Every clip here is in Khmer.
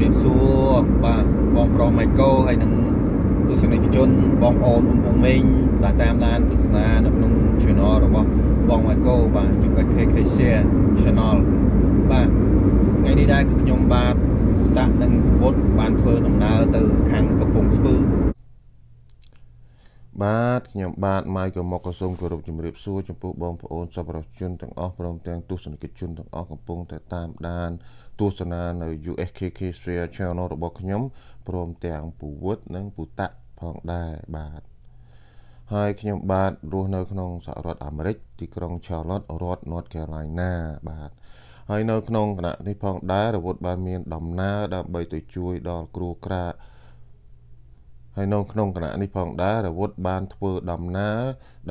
រាបសួរបាទបងប្រុសម៉ៃកូហើយនឹងទស្សនិកជនបងប្អូនកំពុងមេងដែលតាមដានទស្សនានៅក្នុង channel របស់បងម៉ៃកូបាទ UKK Share Channel បាទថ្ងៃនេះដែរគឺខ្ញុំបាទឧតៈនិងពុទ្ធបានធ្វើដំណើរទៅខាងកំពង់ស្ពឺបាទខ្ញុំបាទម៉ៃកូមកក្រសួងគោរពជំរាបសួរចំពោះបងប្អូនសប្បុរសជនទាំងអស់ព្រមទាំងទស្សនិកជនទាំងអស់កំពុងតែតាមដានទស្សនានៅ USKK Sphere Channel របស់ខ្ញុំ ព្រមទាំងពូវុតនិងពូតាក់ផងដែរបាទហើយខ្ញុំបាទរស់នៅក្នុងសហរដ្ឋអាមេរិកទីក្រុង Charlotte រដ្ឋ North Carolina បាទហើយនៅក្នុងគណៈនេះផងដែររវត្តបានមានដំណើរដើម្បី ទៅជួយដល់គ្រួសារហើយនៅក្នុងគណៈនេះផងដែររាវុធបានធ្វើដំណើរ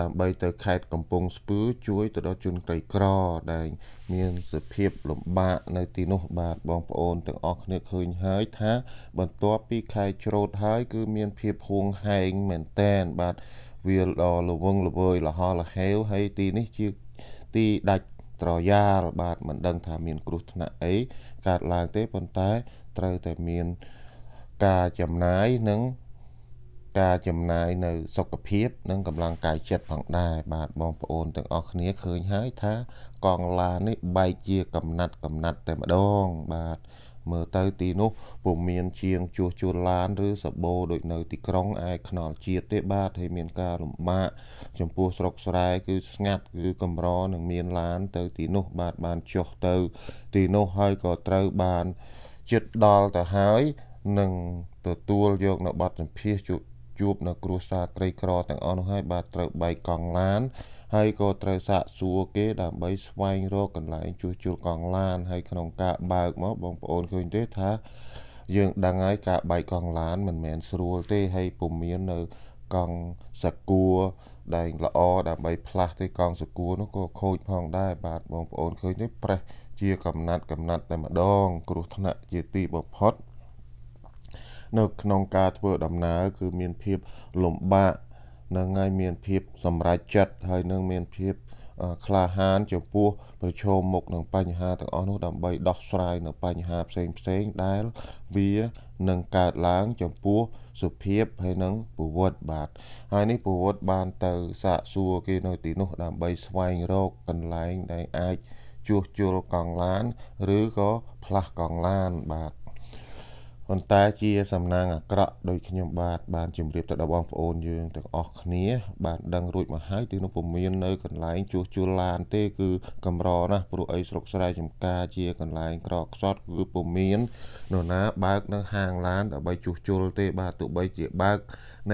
ដើម្បីទៅខេត្តកំពង់ស្ពឺជួយទៅដល់ជនក្រីក្រដែលមានសភាពលំបាកនៅទីនោះបាទបងប្អូនទាំងអស់គ្នាឃើញហើយថាបន្ទាប់ពីខែច្រូតហើយ គឺមានភាពហួងហែងមែនតែនបាទវាលដល់លវងលវើយលហលហេវហើយទីនេះជា ទីដាច់ត្រយាលបាទមិនដឹងថាមានគ្រោះថ្នាក់អីកើតឡើងទេប៉ុន្តែត្រូវតែមានការចំណាយនិងការចំណាយនៅសុខភាពនិងកម្លាំងកាយចិត្តផងដែរបាទបងប្អូនទាំងអស់គ្នាឃើញហើយថាកងឡាននេះបែកជា កំណាត់កំណាត់តែម្ដង បាទមើលទៅទីនោះពុំមាន ជាងជួសជុលឡានឬសបោដូចនៅទីក្រុងឯខ្នល់ជាតិទេបាទហើយមានការលំបាកចំពោះស្រុកស្រែគឺស្ងាត់គឺកម្រនឹងមានឡានទៅទីនោះបាទបានចុះទៅ ទីនោះហើយក៏ត្រូវបានជិតដល់ទៅហើយនឹងទទួលយកនៅបទសម្ភាសជួបជួបនៅគ្រួសារក្រីក្រទាំងអស់នោះហើយបាទត្រូវបែកកង់ឡានហើយក៏ត្រូវសាកសួរគេដើម្បីស្វែងរកកន្លែងជួសជុលកង់ឡានហើយក្នុងការបើកមកបងប្អូនឃើញទេថាយើងដឹងហើយការបែកកង់ឡាន មិនមែនស្រួលទេហើយពុំមាននៅកង់សាគួរដែលល្អដើម្បីផ្លាស់ទេកង់សាគួរនោះក៏ខូចផងដែរបាទបងប្អូនឃើញទេប្រេះជាកំណាត់កំណាត់តែម្ដង គ្រោះថ្នាក់ជាទីបំផុតនៅក្នុងការធ្វើដំណើរគឺមានភាពលំបាកនឹងហើយមានភាពសម្រេចចិត្តហើយនឹងមានភាពក្លាហានចំពោះប្រឈមមុខនឹងបញ្ហាទាំងអស់នោះដើម្បីដោះស្រាយនៅបញ្ហាផ្សេងផ្សេងដែល វានឹងកើតឡើងចំពោះសុភាពហើយនឹងពវត្តបាទហើយនេះពវត្តបានទៅសាកសួរគេនៅទីនោះដើម្បីស្វែងរកកន្លែងដែលអាច ជួសជុលកង់ឡាន ឬក៏ផ្លាស់កង់ឡានបាទប៉ុន្តែជាសំណាងអាក្រក់ដោយខ្ញុំបាទបានជម្រាបទៅដល់បងប្អូនយើងទាំងអស់គ្នា បានដឹងរួចមកហើយទីនោះពុំមាននៅកន្លែង ជួសជុលឡានទេ គឺកំរណាស់ព្រោះអីស្រុកស្រែចំការជាកន្លែង ក្រខ្សត់គឺពុំមាននរណាបើកនៅហាងឡានដើម្បីជួសជុលទេ បាទទោះបីជាបើក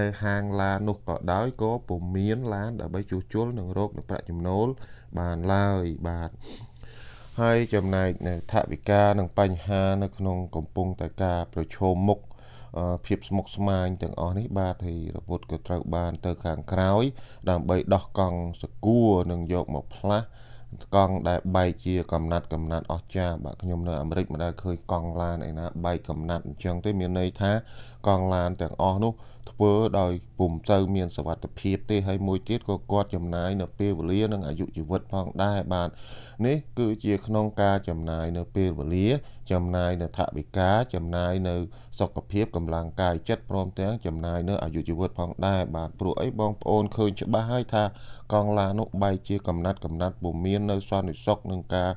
នៅហាងឡាននោះក៏ដោយក៏ពុំមានឡានដើម្បីជួសជុលនិងរោគនឹងប្រាក់ចំណូល បានឡើយបាទហើយចំណែកនៅថាវិការនិងបញ្ហានៅក្នុងកំពុងតែការ ប្រឈមមុខភាពស្មុគស្មាញទាំងអស់នេះបាទហើយរពុតក៏ត្រូវបានទៅខាងក្រោយដើម្បីដោះកង់សកួរនិងយកមកផ្លាស់កង់ដែលបែកជាកំណាត់កំណាត់អស្ចារ្យបាទខ្ញុំនៅអាមេរិកមិនដែលឃើញកង់ឡានឯណាបែកកំណាត់អញ្ចឹងទេមានន័យថាកង់ឡាន ទាំងអស់នោះធ្វើដោយពុំទៅមានសវត្ថភាពទេហើយមួយទៀតក៏គាត់ចំណាយនៅពេលវេលានិងអាយុជីវិតផងដែរបាទនេះ គឺជាក្នុងការចំណាយនៅពេលវេលា ចំណាយនៅថវិកាចំណាយនៅសុខភាពកម្លាំងកាយចិត្តព្រមទាំងចំណាយនៅអាយុជីវិតផងដែរបាទព្រោះអីបងប្អូនឃើញច្បាស់ហើយថាកងឡានោះបែកជាកំណាត់កំណាត់ពុំមាននៅសន្តិសុខនឹងការ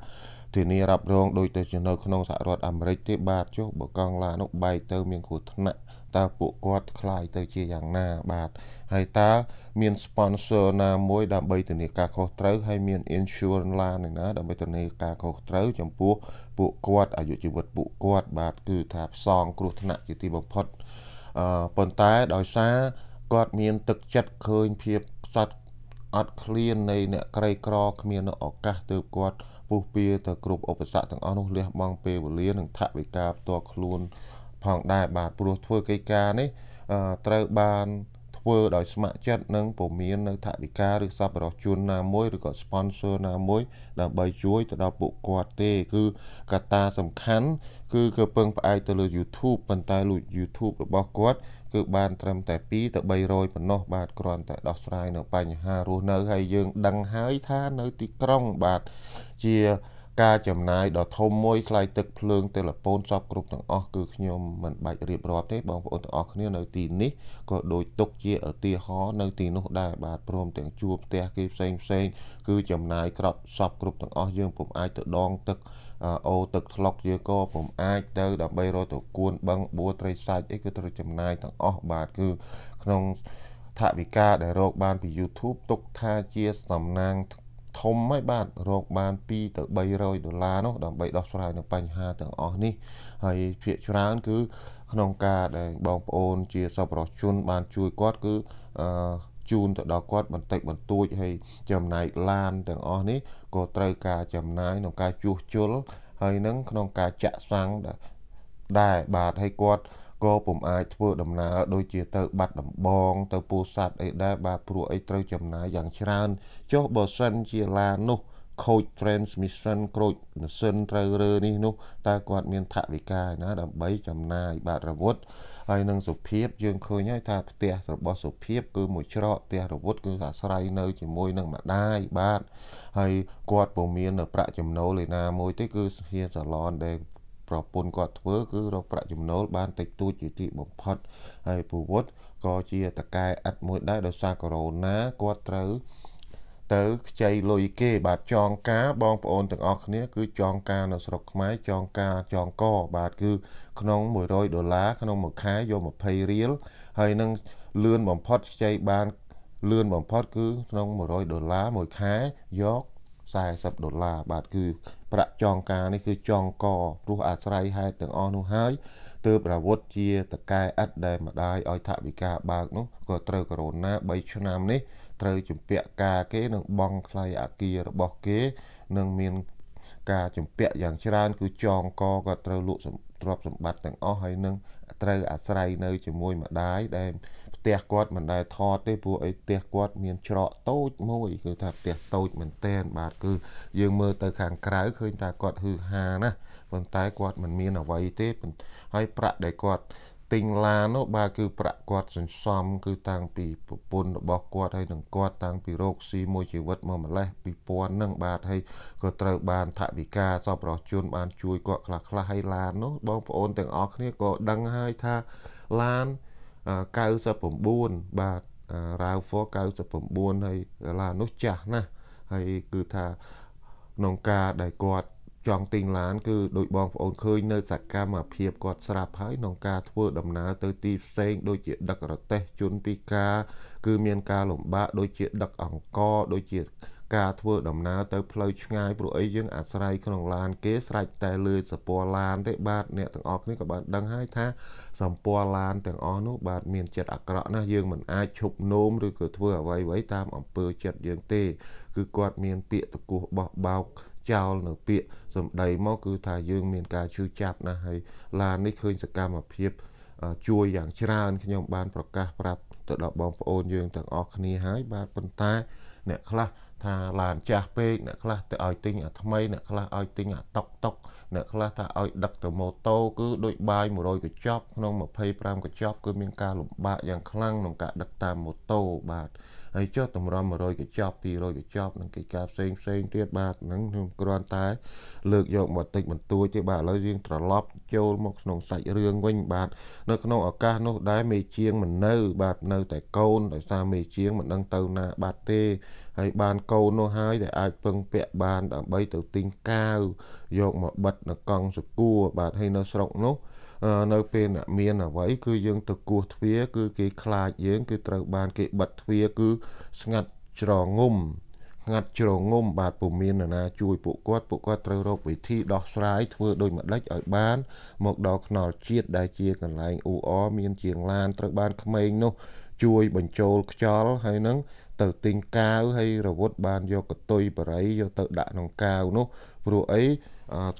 ធានារ៉ាប់រងដោយទៅនៅក្នុងសហរដ្ឋអាមេរិកទេបាទចុះបើកងឡានោះបែកទៅមានគ្រោះថ្នាក់តើពួកគាត់คลายទៅជាយ៉ាងណា បាទហើយតើមាន sponsor ណាមួយដើម្បីធានាការខុសត្រូវហើយមាន insurance ឡានណាដើម្បីធានាការខុសត្រូវ ចំពោះពួកគាត់អាយុជីវិតពួកគាត់បាទគឺ ថាផ្សង គ្រោះថ្នាក់ជាទីបំផុតអឺប៉ុន្តែដោយសារគាត់មានទឹកចិត្តឃើញភាពខ្សត់អត់ឃ្លាននៃអ្នកក្រីក្រ គ្មានឱកាសទើបគាត់ពុះពៀទៅគ្រប់ឧបសគ្គទាំងអស់នោះលះបង់ពេលវេលានិងថវិកាផ្ទាល់ខ្លួនផងដែរបាទព្រោះធ្វើកិច្ចការនេះត្រូវបានធ្វើដោយស្ម័គ្រចិត្តនិងពុំមាននៅថវិកាឬសប្បុរសជនណាមួយឬក៏ sponsor ណាមួយ ដើម្បីជួយទៅដល់ពួកគាត់ទេគឺកត្តាសំខាន់ គឺគឺពឹងផ្អែកទៅលើ YouTube ប៉ុន្តែលូ YouTube របស់គាត់គឺបានត្រឹមតែ2ទៅ300ប៉ុណ្ណោះបាទគ្រាន់តែដោះស្រាយនៅបញ្ហារស់នៅហើយយើងដឹងហើយថានៅទីក្រុងបាទជាការចំណាយដ៏ធំមួយថ្លៃទឹកភ្លើងទិលពូនសពគ្រប់ទាំងអស់គឺខ្ញុំមិនបាច់រៀបរាប់ទេបងប្អូនទាំងអស់គ្នានៅទីនេះក៏ដូចទុកជាឧទាហរណ៍នៅទីនោះដែរបាទព្រមទាំង ជួផ្ទះគេផ្សេងផ្សេងគឺចំណាយក្របសពគ្រប់ទាំងអស់យើងពុំអាចទៅដងទឹកអូទឹកថ្លុកយើក៏ពុំអាចទៅដើម្បីរកទៅគួនបឹងបួត្រីសាច់អីគឺត្រូវចំណាយទាំងអស់បាទគឺក្នុងថាវិការដែលរកបានពី YouTube ទុកថាជាសំណាងធំហើយបាទរកបាន2ទៅ300ដុល្លារនោះដើម្បីដោះស្រាយនឹងបញ្ហា ទាំងអស់នេះហើយភាគច្រើនគឺក្នុងការដែលបងប្អូនជាសប្បុរសជនបានជួយគាត់គឺអឺជូនទៅដល់គាត់បន្តិចបន្តួចហើយចំណែកឡានទាំងអស់នេះក៏ត្រូវការចំណាយក្នុងការជួសជុលហើយនឹងក្នុងការចាក់សាំងដែរបាទហើយគាត់ក៏ពុំអាចធ្វើដំណើរដូចជាទៅ បាត់ដំបង ទៅពោធិ៍សាត់អីដែរបាទព្រោះអីត្រូវចំណាយយ៉ាងច្រើនចុះបើសិនជាឡាននោះខូច transmission ក្រូចម៉ាស៊ីនត្រូវរើនេះនោះតើគាត់មានថវិកាណា ដើម្បីចំណាយបាទរវត្តហើយនឹងសុភាពយើងឃើញហើយថាផ្ទះរបស់សុភាពគឺមួយច្រកផ្ទះរវត្តគឺអាស្រ័យនៅ ជាមួយនឹងម្ដាយបាទហើយគាត់ពុំមានប្រាក់ចំណូលឯណា មួយទេ គឺហ៊ានសាឡនដែលប្រពន្ធគាត់ធ្វើគឺរកប្រាក់ចំណូលបានតិចតួចជាទីបំផុតហើយពូវុតក៏ជាតកែអិតមួយដែរដោយសារកូវីដ -19 គាត់ត្រូវទៅខ្ចីលុយគេបាទចងការបងប្អូនទាំងអស់គ្នាគឺចងការនៅស្រុកខ្មែរចងការចងកបាទគឺក្នុង100ដុល្លារក្នុងមួយខែយក20រៀលហើយនឹងលឿនបំផុតខ្ចីបានលឿនបំផុតគឺ ក្នុង100ដុល្លារមួយខែយក40ដុល្លារបាទគឺ ប្រាក់ចងការនេះគឺចងកព្រោះអាស្រ័យហេតុទាំងអស់នោះហើយទើបប្រវត្តិជាតកែឥតដែលម្ដាយឲ្យថាវិការបើកនោះក៏ត្រូវកូរ៉ូណា3ឆ្នាំនេះត្រូវជំពាក់ការគេនឹងបងថ្លៃអាគាររបស់គេនឹងមានការជំពាក់យ៉ាងច្រើនគឺចងកក៏ត្រូវលក់ទ្រព្យសម្បត្តិទាំងអស់ហើយនឹងត្រូវអាស្រ័យនៅជាមួយម្ដាយដែលផ្ទះគាត់មិនដែលថតទេព្រោះអីផ្ទះគាត់មានច្រកតូចមួយគឺថាផ្ទះតូចមែនតែនបាទគឺ យើងមើលទៅខាងក្រៅឃើញថាគាត់ហឺហាណាប៉ុន្តែគាត់មិនមានអ្វីទេហើយប្រាក់ដែលគាត់ទិញឡាននោះបាទគឺប្រាក់គាត់សន្សំគឺតាំងពីប្រពន្ធរបស់គាត់ហើយនឹងគាត់តាំងពីរោគស៊ីមួយជីវិតមកម្លេះ2000នឹងបាទហើយក៏ត្រូវបានថវិកាសប្បុរសជនបានជួយគាត់ខ្លះខ្លះហើយឡាននោះ បងប្អូនទាំងអស់គ្នាក៏ដឹងហើយថាឡាន99បាទរាវហ្វ99ហើយឡាននោះចាស់ណាស់ហើយគឺថាក្នុងការដែលគាត់ចង់ទិញឡាន គឺដោយបងប្អូនឃើញនៅសកម្មភាពគាត់ស្រាប់ហើយក្នុងការធ្វើដំណើរទៅទីផ្សេង ដូចជា ដឹករទេះជនពិការ គឺមានការលំបាកដូចជាដឹកអង្គរដូចជាការធ្វើដំណើរទៅផ្លូវឆ្ងាយព្រោះអីយើងអាស្រ័យក្នុងឡានគេស្រេចតែលើសពណ៌ឡានទេបាទអ្នកទាំងអស់គ្នាក៏បានដឹងហើយថាសម្ពណ៌ឡានទាំងអស់នោះបាទមានចិត្តអាក្រក់ណាស់យើងមិនអាចឈប់នោមឬក៏ធ្វើអ្វីៗតាមអំពើចិត្តយើងទេគឺគាត់មានពាក្យតគោះបោះបោកចោលនៅពាក្យសម្ដីមកគឺថាយើងមានការជឿចាប់ណាស់ហើយឡាននេះឃើញសកម្មភាពជួយយ៉ាងច្រើនខ្ញុំបានប្រកាសប្រាប់ទៅដល់បងប្អូនយើងទាំងអស់គ្នាហើយបាទប៉ុន្តែអ្នកខ្លះថាឡានចាស់ពេកអ្នកខ្លះទៅឲ្យទិញអាថ្មីអ្នកខ្លះឲ្យទិញអាតុកតុកអ្នកខ្លះថាឲ្យ ដឹកទៅម៉ូតូគឺដូចបាយ100កញ្ចប់ក្នុង25កញ្ចប់គឺមានការលំបាកយ៉ាងខ្លាំងក្នុង ការដឹកតាមម៉ូតូបាទហើយចុះតម្រាំ100កញ្ចប់200កញ្ចប់នឹងកិច្ចការផ្សេងផ្សេងទៀតបាទហ្នឹងខ្ញុំគ្រាន់តែលើកយកមកតិចបន្តួចទេបាទឥឡូវយើងត្រឡប់ចូលមកក្នុងសាច់រឿងវិញបាទនៅក្នុងឱកាសនោះដែរមេជាងមិននៅ បាទនៅតែកូនដោយសារមេជាងមិនដឹងទៅណាបាទទេហើយបានកូននោះហើយដែលអាចពឹងពាក់បានដើម្បី ទៅទិញកាវយកមកបិទនៅកង់សកួរបាទហើយនៅស្រុកនោះ នៅពេលអ្នកមានអ្វី គឺយើងទៅគោះទ្វារគឺគេខ្លាចយើងគឺត្រូវបានគេបិទទ្វារគឺស្ងាត់ច្រងំស្ងាត់ច្រងំបាទពុំមាននរណាជួយពួកគាត់ពួកគាត់ត្រូវរកវិធីដោះស្រាយធ្វើដូចម្ដេចឲ្យបានមកដល់ខ្នល់ជាតិដែលជាកន្លែងអ៊ូអរមានជាងឡានត្រូវបានក្មេងនោះជួយ បញ្ចូលខ្យល់ហើយនឹងទៅទិញកាវហើយរវត់បានយកកតុយបរិយយកទៅដាក់ក្នុងកាវនោះព្រោះអី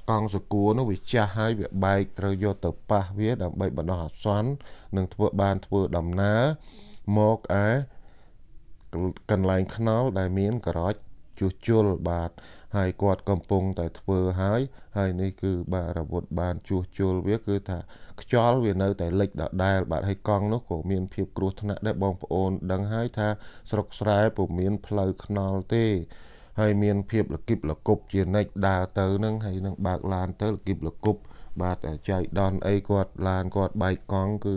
កង់សកួរនោះវាចាស់ហើយវាបែកត្រូវយកទៅប៉ះវាដើម្បីបណ្ដោះអាសន្ននឹងធ្វើបានធ្វើដំណើរមកអាកន្លែងខ្នល់ដែលមានការ៉ុចជួសជុលបាទហើយគាត់កំពុងតែធ្វើហើយ ហើយនេះគឺបាទរវត្តបាន ជួសជុលវា គឺ ថាខ្យល់វានៅតែលិចដដែលបាទហើយកង់នោះក៏មានភាពគ្រោះថ្នាក់ដែរបងប្អូនដឹងហើយថាស្រុកស្រែពុំមានផ្លូវថ្នល់ទេហើយមានភាពលគិបលគប់ជានិច្ចដើរទៅនឹងហើយនឹងបើកឡាន ទៅលគិបលគប់បាទចៃដនអីគាត់ឡានគាត់បែកកង់គឺ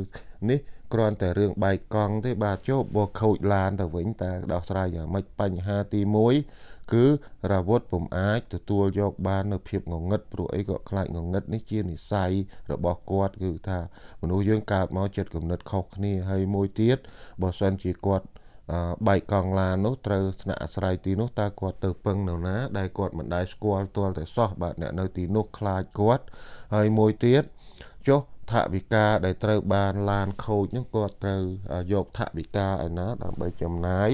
នេះគ្រាន់តែរឿងបែកកង់ទេបាទចូលបើខូចឡានទៅវិញតើដោះស្រាយយ៉ាងម៉េចបញ្ហាទី1គឺរាវុធពុំអាចទទួលយកបាននៅភាពងងឹតព្រោះអីក៏ខ្លាចងងឹតនេះជានិស័យរបស់គាត់គឺថាមនុស្សយើងកើតមកចិត្តគំនិតខុសគ្នាហើយមួយទៀតបើសិនជាគាត់បែកកង់ឡាននោះត្រូវស្នាក់អាស្រ័យទីនោះតើគាត់ទៅពឹងនៅណាដែលគាត់មិនដែលស្គាល់ទាល់តែសោះបាទអ្នកនៅទីនោះខ្លាចគាត់ហើយមួយទៀតចុះថវិកាដែលត្រូវបានឡានខូចនោះគាត់ត្រូវយកថវិកាឯណាដើម្បីចំណាយ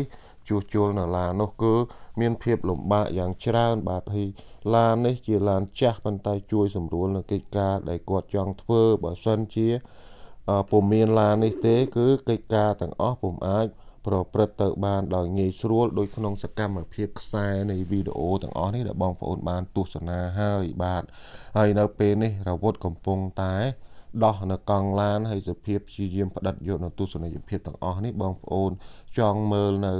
ជួសជុលនៅឡាននោះគឺមានភាពលំបាកយ៉ាងច្រើន បាទហើយឡាននេះ ជាឡានចាស់ប៉ុន្តែជួយសម្រួលនៅកិច្ចការ ដែលគាត់ចង់ធ្វើបើសិនជាពុំមានឡាននេះទេ គឺកិច្ចការទាំងអស់ពុំអាច ប្រព្រឹត្តទៅ បានដោយងាយស្រួលដោយក្នុងសកម្មភាពខ្សែ នៃវីដេអូទាំងអស់នេះដែលបងប្អូនបានទស្សនាហើយបាទហើយនៅពេលនេះរវត្តកំពុងតែ ដោះនៅកង់ឡានហើយសភាពជាយាមផ្ដិតយកនៅទស្សនីយភាពទាំងអស់នេះបងប្អូនចង់មើលនៅ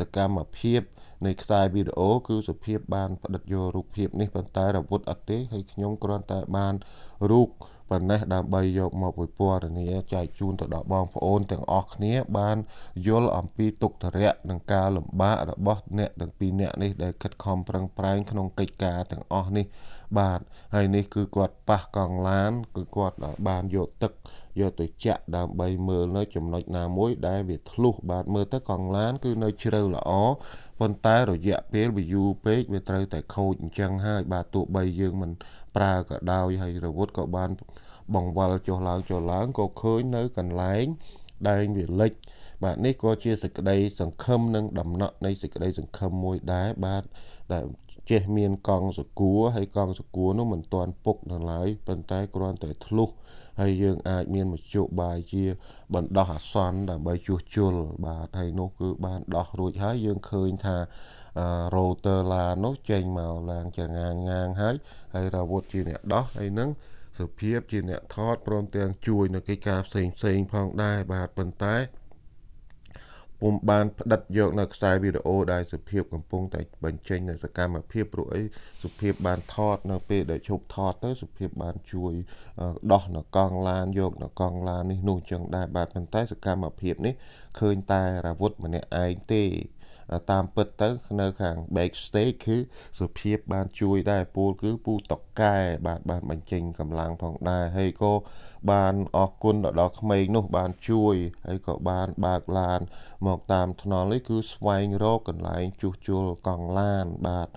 សកម្មភាពនៃខ្សែវីដេអូគឺសុភាពបានផ្តិតយករូបភាពនេះប៉ុន្តែរវត់អត់ទេហើយខ្ញុំគ្រាន់តែបានរូបប៉ុណ្ណេះដើម្បីយកមកពពរនីចែកជូនទៅដល់បងប្អូនទាំងអស់គ្នាបានយល់អំពីទុក្ខធរៈនិងការលំបាករបស់អ្នកទាំងពីរអ្នក នេះដែលខិតខំប្រឹងប្រែងក្នុងកិច្ចការទាំងអស់នេះ បាទហើយនេះគឺគាត់ប៉ះកង់ឡាន គឺគាត់បានយកទឹកយកទៅចាក់ដើម្បីមើលនៅចំណុចណាមួយដែលវាធ្លុះបាទមើលទៅកង់ឡាន គឺនៅជ្រៅល្អប៉ុន្តែរយៈពេលវាយូរពេកវាត្រូវតែខូចអញ្ចឹងហើយបាទទោះបីយើងមិនប្រើក៏ដោយហើយរវត់ក៏បាន បង្វិលចុះឡើងចុះឡើងក៏ឃើញនៅកន្លែងដែងវាលិច បាទនេះក៏ជាសេចក្តីសង្ឃឹមនិងដំណក់នៃសេចក្តីសង្ឃឹមមួយដែរបាទដែលចេះមានកងសកួរហើយកងសកួរនោះមិនទាន់ពុកនៅឡើយប៉ុន្តែគ្រាន់តែធ្លុះហើយយើងអាចមានមជ្ឈបាយជាបណ្ដោះអាសន្នដើម្បីជួសជុលបាទហើយនោះគឺបាន ដោះរួចហើយយើងឃើញថា router LAN នោះចេញមកឡើងចងាងងាងហើយហើយរាវុធជាអ្នកដោះអីហ្នឹងសុភាពជាអ្នកថតព្រមទាំងជួយនៅកិច្ចការផ្សេងផ្សេងផងដែរបាទប៉ុន្តែ ពុំបានផ្តិតយកនៅខ្សែវីដេអូដែលសុភាពកំពុងតែបញ្ចេញ នៅសកម្មភាពព្រោះអីសុភាពបានថត នៅពេលដែលជប់ថតទៅសុភាពបានជួយដោះនៅកង់ឡានយកនៅកង់ឡាននេះនោះចឹងដែរបាទប៉ុន្តែសកម្មភាពនេះឃើញតែរាវុធម្នាក់ឯងទេតាមពិតទៅនៅខាង back stage គឺសុភាពបានជួយដែរពូលគឺពូតកែ បានបានបញ្ចេញកម្លាំងផងដែរហើយក៏បានអរគុណដល់ក្មេងនោះបានជួយហើយក៏បានបើកឡានមកតាមថ្នល់នេះគឺស្វែងរកកន្លែងជួសជុលកង់ឡានបាទ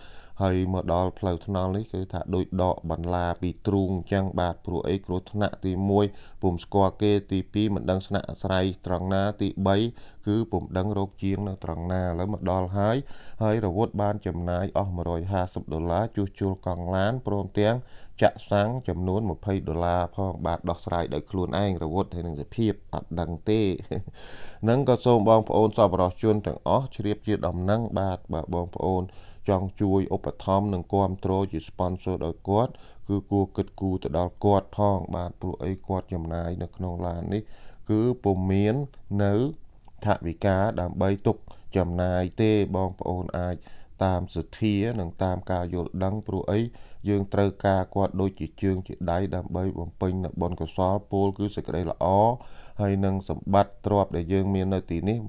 ហើយមកដល់ផ្លូវថ្នល់នេះគឺថាដូចដកបន្លា ពីទ្រូងអញ្ចឹងបាទព្រោះអីគ្រោះថ្នាក់ទី1ពុំស្គាល់គេទី2មិនដឹងស្នាក់អាស្រ័យត្រង់ណា ទី3គឺពុំដឹងរោគជាងនៅត្រង់ណាឥឡូវមកដល់ហើយហើយរវត់បានចំណាយអស់150ដុល្លារជួសជុលកង់ឡានព្រមទាំងចាក់សាំងចំនួន20ដុល្លារផងបាទដោះស្រាយដោយខ្លួនឯងរវត់ហើយនឹងសភាព អត់ដឹងទេនឹងក៏សូមបងប្អូនសប្បុរសជនទាំងអស់ជ្រាបជាដំណឹងបាទបាទបងប្អូន ចង់ជួយឧបត្ថម្ភនិងគាំទ្រជា sponsor ដោយគាត់គឺគួរគិតគូរទៅដល់គាត់ផងបាទព្រោះអីគាត់ចំណាយនៅក្នុងឡាននេះ គឺពុំមាននៅថវិកាដើម្បីទុកចំណាយទេបងប្អូនអាចតាមសទ្ធានិងតាមការយល់ដឹងព្រោះអីយើងត្រូវការគាត់ដូចជាជើងជាដៃដើម្បីបំពេញនូវបុណ្យកុសលពោលគឺសេចក្តីល្អហើយនឹងសម្បត្តិទ្រព្យដែលយើងមាននៅទីនេះ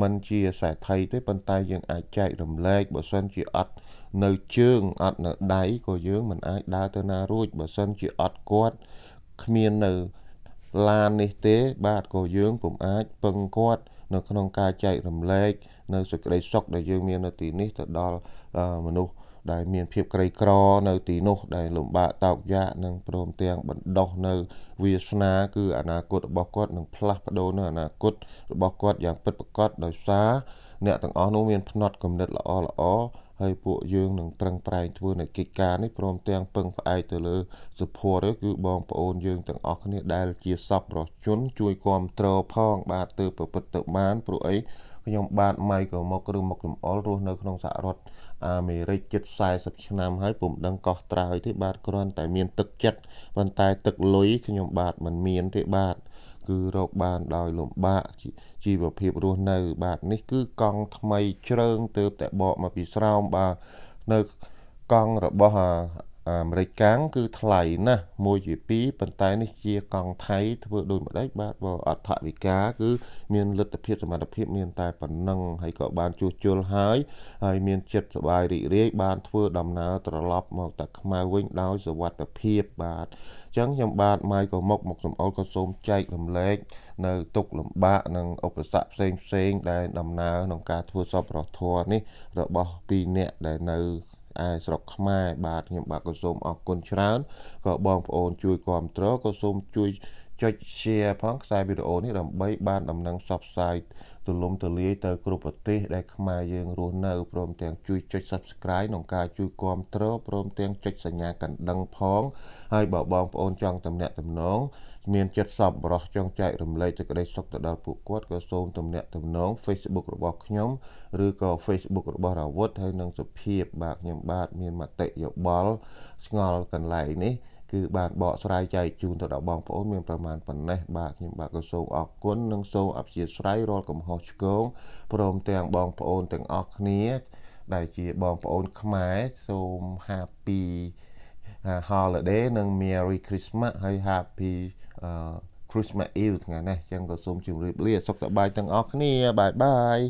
มันជាសេដ្ឋីទេប៉ុន្តែយើងអាចចែករំលែកបើសិនជាអត់នៅជើងអត់នៅដៃក៏យើងមិនអាចដើរទៅណារួចបើសិនជាអត់គាត់គ្មាននៅឡាននេះទេ បាទក៏យើងពុំអាចពឹងគាត់ នៅ ក្នុងការចែករំលែកនៅសេចក្តីសុខដែលយើងមាននៅទីនេះទៅដល់មនុស្សដែលមានភាពក្រីក្រ នៅទីនោះ ដែលលំបាកតោកយ៉ាកនិងព្រមទាំងបណ្ដោះនៅវាសនាគឺអនាគតរបស់គាត់នឹងផ្លាស់ប្ដូរនៅអនាគតរបស់គាត់យ៉ាងពិតប្រាកដដោយសារអ្នកទាំងអស់នោះមានភ្នត់គំនិតល្អល្អហើយពួកយើងនឹងប្រឹងប្រែងធ្វើនៅកិច្ចការនេះព្រមទាំងពឹងផ្អែកទៅលើសុភ័ក្រគឺបងប្អូនយើងទាំងអស់គ្នាដែលជាសពរជន ជួយគ្រប់គ្រងផង បាទទើបប្រព្រឹត្តទៅបាន ព្រោះអីខ្ញុំបាទម៉ៃក៏មកឬមកចំអល់រស់នៅក្នុងសហរដ្ឋអាមេរិកជិត40ឆ្នាំហើយពុំដឹងកោះត្រើយទេបាទគ្រាន់តែមានទឹកចិត្តប៉ុន្តែទឹកលុយខ្ញុំបាទមិនមានទេបាទគឺរកបានដោយលំបាកជីវភាពរស់នៅបាទនេះគឺកង់ថ្មីជ្រើងទៅតែបកមកពីស្រោមបាទនៅកង់របស់អាមេរិកកាំងគឺថ្លៃណាស់មួយជាពីរប៉ុន្តែនេះជាកង់ថៃធ្វើដូចម្ដេចបាទបើអត្ថវិការគឺមានលទ្ធភាពសមត្ថភាពមានតែប៉ុណ្ណឹងហើយក៏បានជួសជុលហើយហើយមានចិត្តសប្បាយរីករាយបានធ្វើដំណើរត្រឡប់មកតាខ្មៅវិញដោយសុវត្ថិភាព បាទអញ្ចឹងខ្ញុំបាទម៉ៃក៏មកមកសំអល់ក៏សូមចែករំលែកនៅទុកលំបាកនិងឧបសគ្គផ្សេងផ្សេងដែលដំណើរក្នុងការធ្វើសពរធរនេះរបស់ពីរអ្នកដែលនៅឯស្រុកខ្មែរបាទខ្ញុំបាទក៏សូមអរគុណច្រើនក៏បងប្អូន ជួយគ្រប់គ្រងក៏សូមជួយចុច share ផងខ្សែវីដេអូនេះដើម្បីបានដំណឹងសពផ្សាយទូលំទូលាយទៅគ្រប់ប្រទេស ដែលខ្មែរយើងរស់នៅព្រមទាំងជួយចុច subscribe ក្នុងការជួយគ្រប់គ្រងព្រមទាំងចុចសញ្ញាកណ្ដឹងផង ហើយបើបងប្អូនចង់តំណាក់តំណងមានចិត្តសប្បុរសចង់ចែករំលែកសេចក្តីសុខទៅដល់ពួកគាត់ក៏សូមទំនាក់ទំនង Facebook របស់ខ្ញុំឬក៏ Facebook របស់រាវុធហើយនឹងសុភាព បាទខ្ញុំបាទមានមតិយោបល់ស្ងល់កន្លែងនេះគឺបានបកស្រាយចែកជូនទៅដល់បងប្អូនមានប្រមាណប៉ុណ្ណេះបាទខ្ញុំបាទក៏សូមអរគុណនិងសូមអព្យាស្រ័យរាល់កំហុសឆ្គងព្រមទាំងបងប្អូនទាំងអស់គ្នាដែលជាបងប្អូនខ្មែរសូម Happy holiday និង Merry Christmas ហើយ Happy អឺ Christmas Eve ថ្ងៃនេះអញ្ចឹងក៏សូមជម្រាបលាសុខសប្បាយទាំងអស់គ្នាបាយបាយ